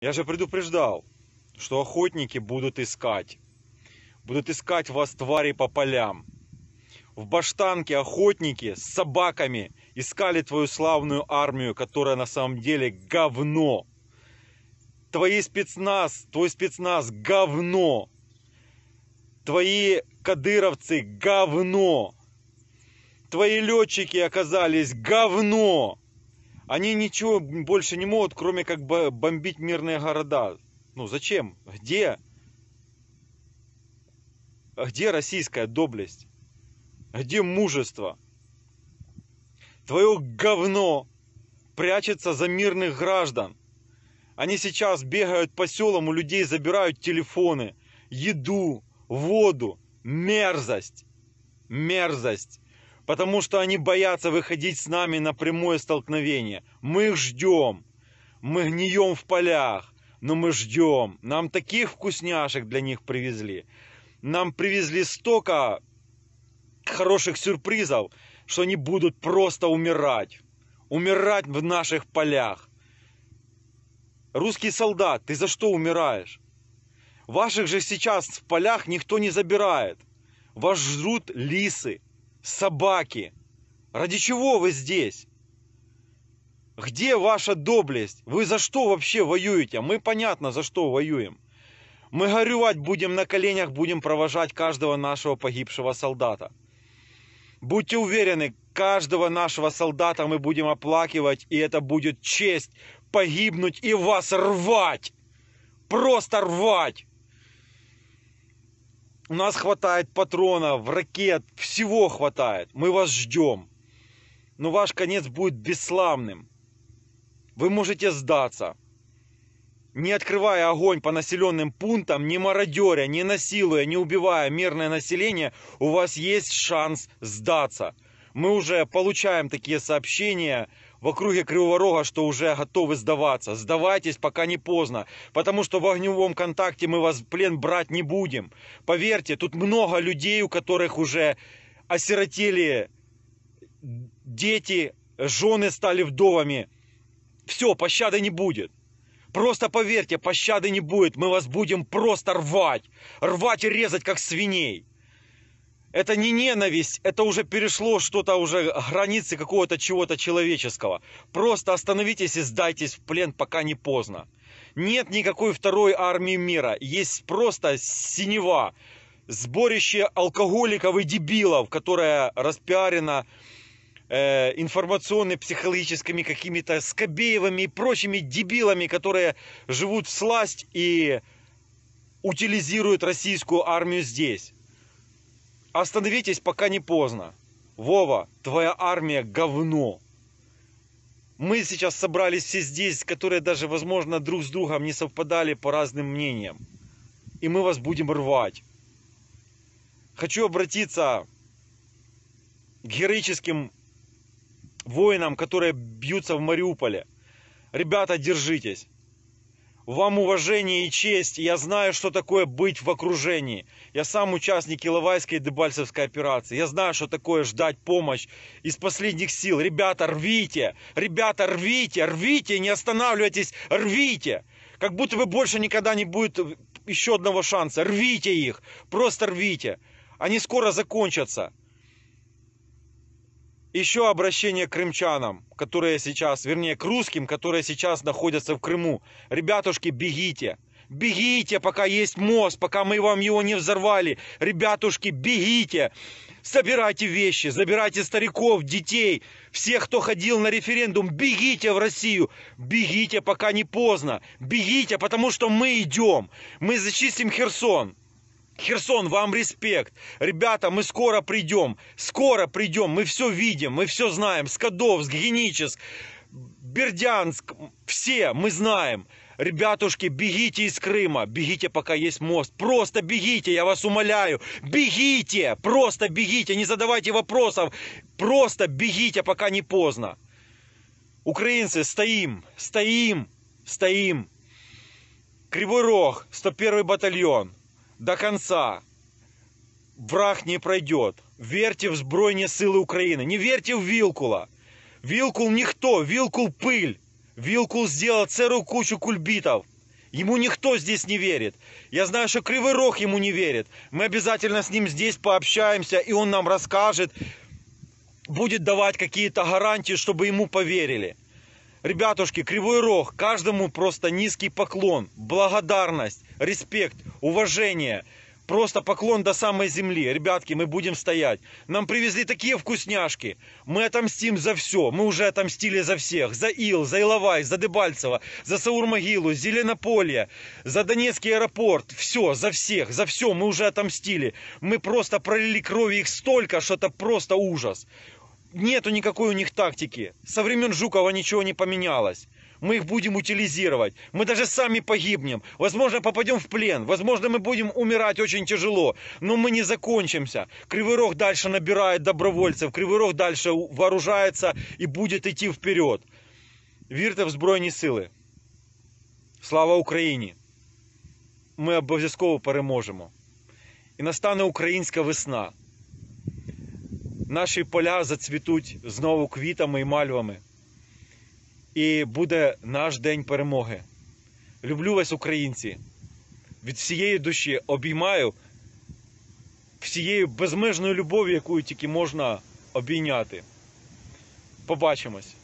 Я же предупреждал, что охотники будут искать. Будут искать вас, твари, по полям. В баштанке охотники с собаками искали твою славную армию, которая на самом деле говно. Твои спецназ, твой спецназ говно. Твои кадыровцы говно. Твои летчики оказались говно. Они ничего больше не могут, кроме как бомбить мирные города. Ну зачем? Где? А где российская доблесть? А где мужество? Твое говно прячется за мирных граждан. Они сейчас бегают по селам, у людей забирают телефоны, еду, воду, мерзость, мерзость потому что они боятся выходить с нами на прямое столкновение. Мы их ждем, мы гнием в полях, но мы ждем. Нам таких вкусняшек для них привезли. Нам привезли столько хороших сюрпризов, что они будут просто умирать. Умирать в наших полях. Русский солдат, ты за что умираешь? Ваших же сейчас в полях никто не забирает. Вас жрут лисы, собаки? Ради чего вы здесь? Где ваша доблесть? Вы за что вообще воюете? Мы понятно, за что воюем. Мы горювать будем на коленях, будем провожать каждого нашего погибшего солдата. Будьте уверены, каждого нашего солдата мы будем оплакивать, и это будет честь погибнуть и вас рвать. Просто рвать. У нас хватает патронов, ракет, всего хватает. Мы вас ждем. Но ваш конец будет бесславным. Вы можете сдаться. Не открывая огонь по населенным пунктам, не мародеря, не насилуя, не убивая мирное население, у вас есть шанс сдаться. Мы уже получаем такие сообщения, в округе Кривого Рога, что уже готовы сдаваться. Сдавайтесь, пока не поздно, потому что в огневом контакте мы вас в плен брать не будем. Поверьте, тут много людей, у которых уже осиротели дети, жены стали вдовами. Все, пощады не будет. Просто поверьте, пощады не будет. Мы вас будем просто рвать. Рвать и резать, как свиней это не ненависть, это уже перешло что-то уже границы какого-то чего-то человеческого. Просто остановитесь и сдайтесь в плен, пока не поздно. Нет никакой второй армии мира, есть просто синева, сборище алкоголиков и дебилов, которое распиарено э, информационно-психологическими какими-то скобеевыми и прочими дебилами, которые живут в сласть и утилизируют российскую армию здесь. Остановитесь, пока не поздно. Вова, твоя армия говно. Мы сейчас собрались все здесь, которые даже, возможно, друг с другом не совпадали по разным мнениям. И мы вас будем рвать. Хочу обратиться к героическим воинам, которые бьются в Мариуполе. Ребята, держитесь вам уважение и честь. Я знаю, что такое быть в окружении. Я сам участник Иловайской и Дебальцевской операции. Я знаю, что такое ждать помощь из последних сил. Ребята, рвите! Ребята, рвите! Рвите! Не останавливайтесь! Рвите! Как будто бы больше никогда не будет еще одного шанса. Рвите их! Просто рвите! Они скоро закончатся. Еще обращение к крымчанам, которые сейчас, вернее, к русским, которые сейчас находятся в Крыму. Ребятушки, бегите. Бегите, пока есть мост, пока мы вам его не взорвали. Ребятушки, бегите. Собирайте вещи, забирайте стариков, детей, всех, кто ходил на референдум. Бегите в Россию. Бегите, пока не поздно. Бегите, потому что мы идем. Мы зачистим Херсон. Херсон, вам респект. Ребята, мы скоро придем. Скоро придем. Мы все видим, мы все знаем. Скадовск, Геническ, Бердянск. Все мы знаем. Ребятушки, бегите из Крыма. Бегите, пока есть мост. Просто бегите, я вас умоляю. Бегите, просто бегите. Не задавайте вопросов. Просто бегите, пока не поздно. Украинцы, стоим, стоим, стоим. Кривой Рог, 101 батальон до конца. Враг не пройдет. Верьте в сбройные силы Украины Не верьте в Вилкула Вилкул никто Вилкул пыль. Вилкул сделал целую кучу кульбитов. Ему никто здесь не верит. Я знаю, что Кривый Рог ему не верит. Мы обязательно с ним здесь пообщаемся, и он нам расскажет, будет давать какие-то гарантии, чтобы ему поверили. Ребятушки, Кривой Рог, каждому просто низкий поклон, благодарность, респект, уважение. Просто поклон до самой земли. Ребятки, мы будем стоять. Нам привезли такие вкусняшки. Мы отомстим за все. Мы уже отомстили за всех. За Ил, за Иловай, за Дебальцево, за Саурмогилу, Зеленополье, за Донецкий аэропорт. Все, за всех, за все мы уже отомстили. Мы просто пролили крови их столько, что это просто ужас нету никакой у них тактики. Со времен Жукова ничего не поменялось. Мы их будем утилизировать. Мы даже сами погибнем. Возможно, попадем в плен. Возможно, мы будем умирать очень тяжело. Но мы не закончимся. Кривый Рог дальше набирает добровольцев. Кривый Рог дальше вооружается и будет идти вперед. Вірте в Збройні силы. Слава Украине. Мы обов'язково переможемо. И настанет украинская весна. наші поля зацвітуть знову квітами і мальвами. І буде наш день перемоги. Люблю вас, українці. Від всієї душі обіймаю всією безмежною любов'ю, яку тільки можна обійняти. Побачимось!